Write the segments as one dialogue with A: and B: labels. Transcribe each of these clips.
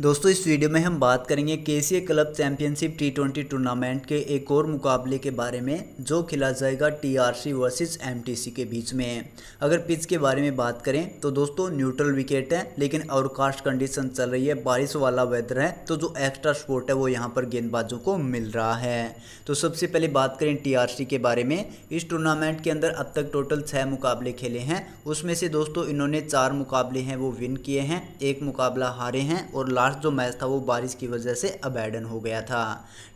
A: दोस्तों इस वीडियो में हम बात करेंगे के club championship T twenty tournament के एक और मुकाबले के बारे में जो खेला जाएगा T R C versus M T C के बीच में है अगर पिच के बारे में बात करें तो दोस्तों न्यूट्रल विकेट है लेकिन ओवरकास्ट कंडीशन चल रही है बारिश वाला वेदर है तो जो एक्स्ट्रा स्पोर्ट है वो यहाँ पर गेंदबाजों को मिल रहा है तो सबसे पहले बात करें टी आर सी के बारे में इस टूर्नामेंट के अंदर अब तक टोटल छः मुकाबले खेले हैं उसमें से दोस्तों इन्होंने चार मुकाबले हैं वो विन किए हैं एक मुकाबला हारे हैं और लास्ट लास्ट जो मैच था वो बारिश की वजह से अबैडन हो गया था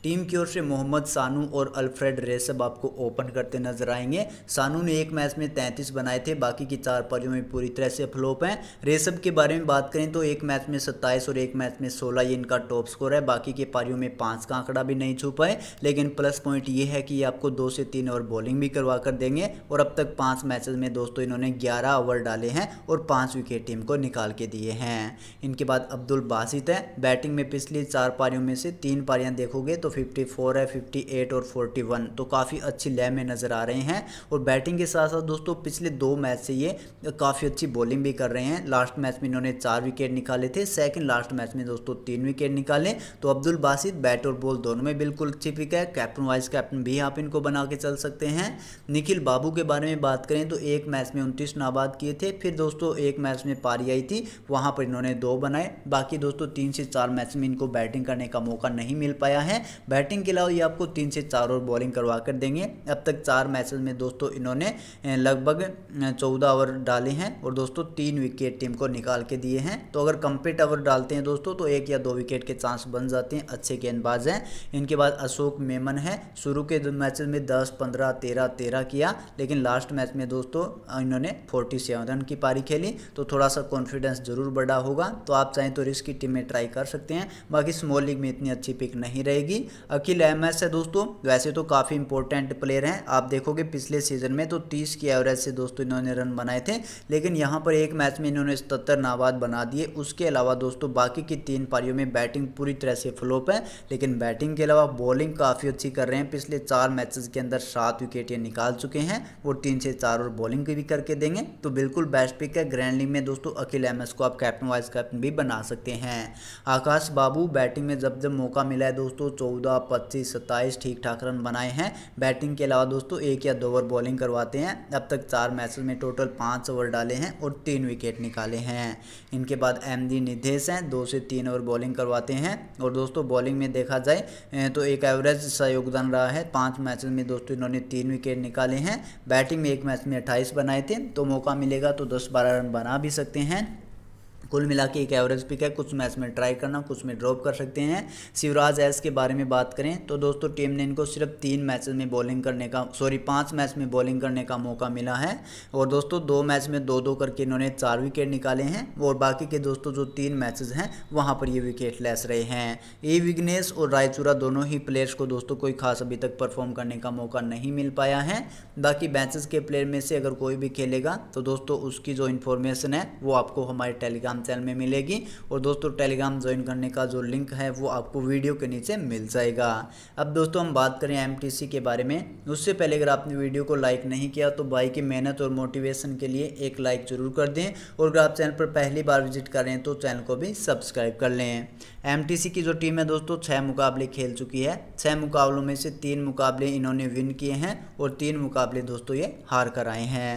A: टीम की ओर से मोहम्मद सानू और अल्फ्रेड रेसब आपको ओपन करते नजर आएंगे सानू ने एक मैच में तैंतीस बनाए थे बाकी की चार पारियों में पूरी तरह से फ्लोप हैं रेसब के बारे में बात करें तो एक मैच में सत्ताईस और एक मैच में सोलह ये इनका टॉप स्कोर है बाकी के पारियों में पाँच का आंकड़ा भी नहीं छू पाए लेकिन प्लस पॉइंट ये है कि ये आपको दो से तीन ओवर बॉलिंग भी करवा कर देंगे और अब तक पाँच मैचेस में दोस्तों इन्होंने ग्यारह ओवर डाले हैं और पाँच विकेट टीम को निकाल के दिए हैं इनके बाद अब्दुल बासित आशित है बैटिंग में पिछली चार पारियों में से तीन पारियां देखोगे तो 54 है 58 और 41 तो काफ़ी अच्छी लय में नज़र आ रहे हैं और बैटिंग के साथ साथ दोस्तों पिछले दो मैच से ये काफ़ी अच्छी बॉलिंग भी कर रहे हैं लास्ट मैच में इन्होंने चार विकेट निकाले थे सेकेंड लास्ट मैच में दोस्तों तीन विकेट निकाले तो अब्दुल बासित बैट और बॉल दोनों में बिल्कुल अच्छी पिक है कैप्टन वाइस कैप्टन भी आप इनको बना के चल सकते हैं निखिल बाबू के बारे में बात करें तो एक मैच में उनतीस नाबाद किए थे फिर दोस्तों एक मैच में पारी आई थी वहाँ पर इन्होंने दो बनाए बाकी दोस्तों तो तीन से चार मैच में इनको बैटिंग करने का मौका नहीं मिल पाया है बैटिंग के अलावा ये आपको तीन से चार ओवर बॉलिंग करवा कर देंगे अब तक चार मैच में दोस्तों इन्होंने लगभग चौदह ओवर डाले हैं और दोस्तों तीन विकेट टीम को निकाल के दिए हैं तो अगर कंप्लीट ओवर डालते हैं दोस्तों तो एक या दो विकेट के चांस बन जाते हैं अच्छे गेंदबाज हैं इनके बाद अशोक मेमन है शुरू के मैच में दस पंद्रह तेरह तेरह किया लेकिन लास्ट मैच में दोस्तों इन्होंने फोर्टी सेवन रन की पारी खेली तो थोड़ा सा कॉन्फिडेंस जरूर बढ़ा होगा तो आप चाहें तो रिस्क की टीम में ट्राई कर सकते हैं बाकी स्मॉल लीग में इतनी अच्छी पिक नहीं रहेगी अकील अहमद है दोस्तों वैसे तो काफ़ी इंपॉर्टेंट प्लेयर हैं आप देखोगे पिछले सीजन में तो तीस की एवरेज से दोस्तों इन्होंने रन बनाए थे लेकिन यहाँ पर एक मैच में इन्होंने सतर नाबाद बना दिए उसके अलावा दोस्तों बाकी की तीन पारियों में बैटिंग पूरी तरह से फ्लोप है लेकिन बैटिंग के अलावा बॉलिंग काफ़ी अच्छी कर रहे हैं पिछले चार मैचेस के अंदर सात विकेट ये निकाल चुके हैं वो तीन से चार और बॉलिंग भी करके देंगे तो बिल्कुल बेस्ट पिक है ग्रैंड लीग में दोस्तों अखिल अहमद को आप कैप्टन वाइस कैप्टन भी बना सकते हैं हैं आकाश बाबू बैटिंग में जब जब मौका मिला है दोस्तों चौदह पच्चीस सत्ताईस ठीक ठाक रन बनाए हैं बैटिंग के अलावा दोस्तों एक या दो ओवर बॉलिंग करवाते हैं अब तक चार मैचेस में टोटल पाँच ओवर डाले हैं और तीन विकेट निकाले हैं इनके बाद एम डी निधेश हैं दो से तीन ओवर बॉलिंग करवाते हैं और दोस्तों बॉलिंग में देखा जाए तो एक एवरेज सा योगदान रहा है पाँच मैच में दोस्तों इन्होंने तीन विकेट निकाले हैं बैटिंग में एक मैच में अट्ठाईस बनाए थे तो मौका मिलेगा तो दस बारह रन बना भी सकते हैं कुल मिला के एक एवरेज पिक है कुछ मैच में ट्राई करना कुछ में ड्रॉप कर सकते हैं शिवराज एस के बारे में बात करें तो दोस्तों टीम ने इनको सिर्फ तीन मैच में बॉलिंग करने का सॉरी पाँच मैच में बॉलिंग करने का मौका मिला है और दोस्तों दो मैच में दो दो करके इन्होंने चार विकेट निकाले हैं और बाकी के दोस्तों जो तीन मैचेज हैं वहाँ पर ये विकेट लेस रहे हैं ए विग्नेश और रायचूरा दोनों ही प्लेयर्स को दोस्तों कोई खास अभी तक परफॉर्म करने का मौका नहीं मिल पाया है बाकी बैचेस के प्लेयर में से अगर कोई भी खेलेगा तो दोस्तों उसकी जो इन्फॉर्मेशन है वो आपको हमारे टेलीग्राम चैनल में मिलेगी और दोस्तों टेलीग्राम ज्वाइन करने का जो लिंक है वो आपको वीडियो के नीचे मिल जाएगा अब दोस्तों हम बात करें एम के बारे में उससे पहले अगर आपने वीडियो को लाइक नहीं किया तो भाई की मेहनत और मोटिवेशन के लिए एक लाइक जरूर कर दें और अगर आप चैनल पर पहली बार विजिट कर रहे हैं तो चैनल को भी सब्सक्राइब कर लें एम की जो टीम है दोस्तों छः मुकाबले खेल चुकी है छः मुकाबलों में से तीन मुकाबले इन्होंने विन किए हैं और तीन मुकाबले दोस्तों ये हार कर आए हैं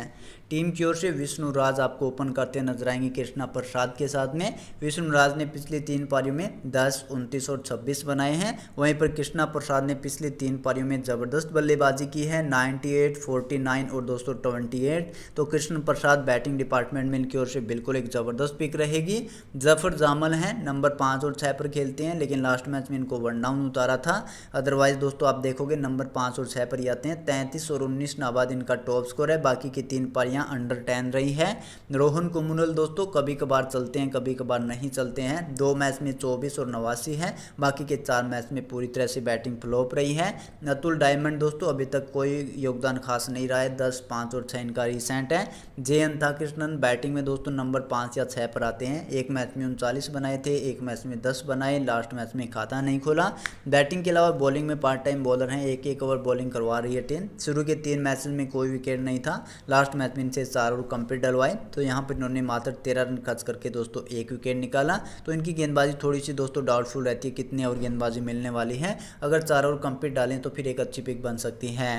A: टीम की ओर से विष्णु राज आपको ओपन करते नजर आएंगे कृष्णा प्रसाद के साथ में विष्णु राज ने पिछली तीन पारियों में दस उनतीस और छब्बीस बनाए हैं वहीं पर कृष्णा प्रसाद ने पिछली तीन पारियों में ज़बरदस्त बल्लेबाजी की है 98, 49 और दोस्तों एट तो कृष्ण प्रसाद बैटिंग डिपार्टमेंट में इनकी ओर से बिल्कुल एक ज़बरदस्त पिक रहेगी जफर जामल हैं नंबर पाँच और छः पर खेलते हैं लेकिन लास्ट मैच में इनको वन डाउन उतारा था अदरवाइज़ दोस्तों आप देखोगे नंबर पाँच और छः पर ही आते हैं तैंतीस और उन्नीस नाबाद इनका टॉप स्कोर है बाकी की तीन पारियाँ गाड़ियां अंडर टेन रही है रोहन कुमुनल दोस्तों कभी कभार चलते हैं कभी कभार नहीं चलते हैं दो मैच में चौबीस और नवासी है बाकी के चार मैच में पूरी तरह से बैटिंग फ्लोप रही है अतुल डायमंड दोस्तों अभी तक कोई योगदान खास नहीं रहा है दस पाँच और छः इनका रिसेंट है जे अंथा कृष्णन बैटिंग में दोस्तों नंबर पाँच या छः पर आते हैं एक मैच में उनचालीस बनाए थे एक मैच में दस बनाए लास्ट मैच में खाता नहीं खोला बैटिंग के अलावा बॉलिंग में पार्ट टाइम बॉलर हैं एक एक ओवर बॉलिंग करवा रही है टीम शुरू के तीन मैचेस में कोई विकेट नहीं था लास्ट मैच में तीन से चार और कंप्लीट डलवाए तो यहाँ पर इन्होंने मात्र तेरह रन खर्च करके दोस्तों एक विकेट निकाला तो इनकी गेंदबाजी थोड़ी सी दोस्तों डाउटफुल रहती है कितनी और गेंदबाजी मिलने वाली है अगर चार और कंप्लीट डालें तो फिर एक अच्छी पिक बन सकती है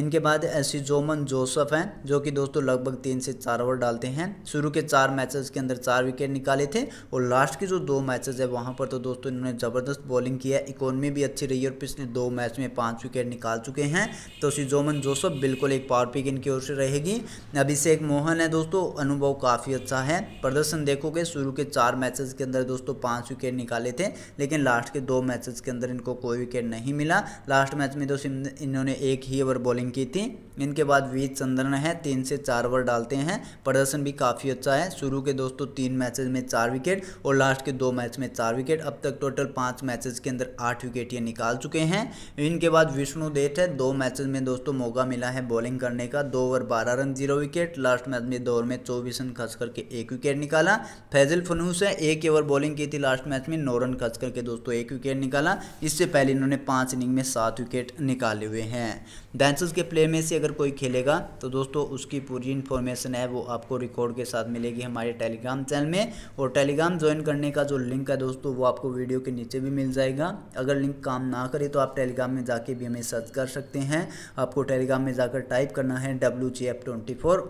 A: इनके बाद ऐसी जोमन जोसफ हैं जो कि दोस्तों लगभग तीन से चार ओवर डालते हैं शुरू के चार मैचेस के अंदर चार विकेट निकाले थे और लास्ट के जो दो मैचेस है वहाँ पर तो दोस्तों इन्होंने ज़बरदस्त बॉलिंग किया है इकोनॉमी भी अच्छी रही और पिछले दो मैच में पाँच विकेट निकाल चुके हैं तो सी जोमन जोसफ बिल्कुल एक पावर पिक इनकी ओर से रहेगी अभिषेक मोहन है दोस्तों अनुभव काफ़ी अच्छा है प्रदर्शन देखोगे शुरू के चार मैचेस के अंदर दोस्तों पाँच विकेट निकाले थे लेकिन लास्ट के दो मैचेस के अंदर इनको कोई विकेट नहीं मिला लास्ट मैच में दोस्तों इन्होंने एक ही ओवर बॉलिंग की थी इनके बाद वेद चंद्रन है तीन से चार ओवर डालते हैं प्रदर्शन भी काफ़ी अच्छा है शुरू के दोस्तों तीन मैचेज में चार विकेट और लास्ट के दो मैच में चार विकेट अब तक टोटल पाँच मैचेज के अंदर आठ विकेट ये निकाल चुके हैं इनके बाद विष्णु देठ है दो मैचेज में दोस्तों मौका मिला है बॉलिंग करने का दो ओवर बारह run zero wicket last match में दो ओवर में चौबीस रन खर्च करके एक विकेट निकाला फैजल फनूस है एक ओवर बॉलिंग की थी लास्ट मैच में नौ रन खर्च करके दोस्तों एक विकेट निकाला इससे पहले इन्होंने पाँच इनिंग में सात विकेट निकाले हुए हैं डांसर्स के प्ले में से अगर कोई खेलेगा तो दोस्तों उसकी पूरी इन्फॉर्मेशन है वो आपको रिकॉर्ड के साथ मिलेगी हमारे टेलीग्राम चैनल में और टेलीग्राम ज्वाइन करने का जो लिंक है दोस्तों वो आपको वीडियो के नीचे भी मिल जाएगा अगर लिंक काम ना करे तो आप टेलीग्राम में जाके भी हमें सर्च कर सकते हैं आपको टेलीग्राम में जाकर टाइप करना है W G F twenty four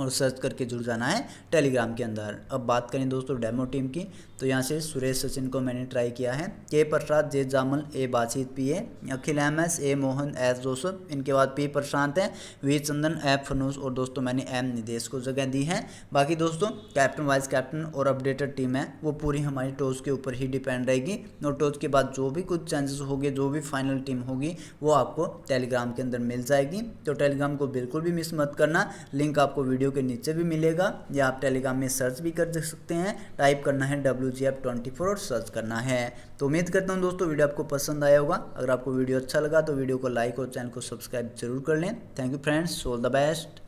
A: और सर्च करके जुड़ जाना है टेलीग्राम के अंदर अब बात करें दोस्तों डेमो टीम की तो यहाँ से सुरेश सचिन को मैंने ट्राई किया है के Prasad J Jamal A Basit P A Akhil M S A Mohan S Joseph इनके बाद पी प्रशांत है वी चंदन एफ फनूस और दोस्तों मैंने एम निदेश को जगह दी है बाकी दोस्तों कैप्टन वाइस कैप्टन और अपडेटेड टीम है वो पूरी हमारी टॉस के ऊपर ही डिपेंड रहेगी और टॉस के बाद जो भी कुछ चेंजेस होंगे जो भी फाइनल टीम होगी वो आपको टेलीग्राम के अंदर मिल जाएगी तो टेलीग्राम को बिल्कुल भी मिस मत करना लिंक आपको वीडियो वीडियो के नीचे भी मिलेगा या आप टेलीग्राम में सर्च भी कर सकते हैं टाइप करना है W G F twenty four और सर्च करना है तो उम्मीद करता हूँ दोस्तों वीडियो आपको पसंद आया होगा अगर आपको वीडियो अच्छा लगा तो वीडियो को लाइक और चैनल को सब्सक्राइब जरूर कर लें thank you friends all the best